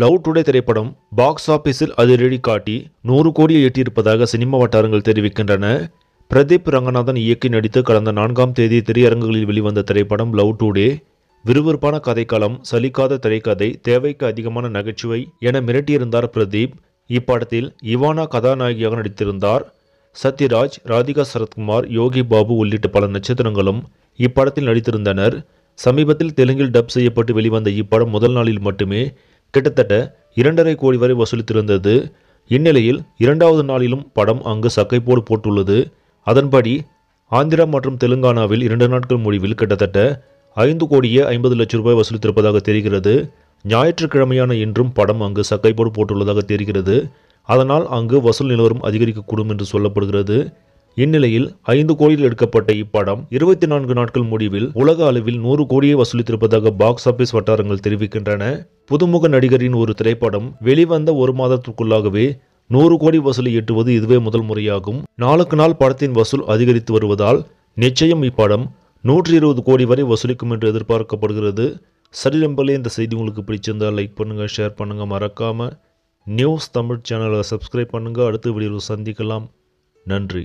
love today திரைப்படம் box ஆஃபீஸில் அதிரடி காட்டி நூறு கோடியை எட்டியிருப்பதாக சினிமா வட்டாரங்கள் தெரிவிக்கின்றன பிரதீப் ரங்கநாதன் இயக்கி நடித்து கடந்த நான்காம் தேதி திரையரங்குகளில் வெளிவந்த திரைப்படம் லவ் டுடே விறுவிறுப்பான கதைக்களம் சலிக்காத திரைக்கதை தேவைக்கு அதிகமான நகைச்சுவை என மிரட்டியிருந்தார் பிரதீப் இப்படத்தில் இவானா கதாநாயகியாக நடித்திருந்தார் சத்யராஜ் ராதிகா சரத்குமார் யோகி பாபு உள்ளிட்ட பல நட்சத்திரங்களும் இப்படத்தில் நடித்திருந்தனர் சமீபத்தில் தெலுங்கில் டப் செய்யப்பட்டு வெளிவந்த இப்படம் முதல் நாளில் மட்டுமே கிட்டத்தட்ட இரண்டரை கோடி வரை வசூலித்திருந்தது இந்நிலையில் இரண்டாவது நாளிலும் படம் அங்கு சக்கைப்போடு போட்டுள்ளது அதன்படி ஆந்திரா மற்றும் தெலுங்கானாவில் இரண்டு நாட்கள் முடிவில் கிட்டத்தட்ட ஐந்து கோடியே ஐம்பது லட்சம் ரூபாய் வசூலித்திருப்பதாக தெரிகிறது ஞாயிற்றுக்கிழமையான இன்றும் படம் அங்கு சக்கைப்போடு போட்டுள்ளதாக தெரிகிறது அதனால் அங்கு வசூல் நிலவரம் அதிகரிக்கக்கூடும் என்று சொல்லப்படுகிறது இந்நிலையில் ஐந்து கோடியில் எடுக்கப்பட்ட இப்படம் இருபத்தி நான்கு நாட்கள் முடிவில் உலக அளவில் நூறு கோடியை வசூலித்திருப்பதாக பாக்ஸ் ஆபீஸ் வட்டாரங்கள் தெரிவிக்கின்றன புதுமுக நடிகரின் ஒரு திரைப்படம் வெளிவந்த ஒரு மாதத்திற்குள்ளாகவே நூறு கோடி வசூலை எட்டுவது இதுவே முதல் முறையாகும் நாளுக்கு நாள் படத்தின் வசூல் அதிகரித்து வருவதால் நிச்சயம் இப்படம் நூற்றி இருபது கோடி வரை வசூலிக்கும் என்று எதிர்பார்க்கப்படுகிறது சரி நம்பளே இந்த செய்தி உங்களுக்கு பிடிச்சிருந்தால் லைக் பண்ணுங்கள் ஷேர் பண்ணுங்கள் மறக்காமல் நியூஸ் தமிழ் சேனலை சப்ஸ்கிரைப் பண்ணுங்கள் அடுத்த வீடியோவில் சந்திக்கலாம் நன்றி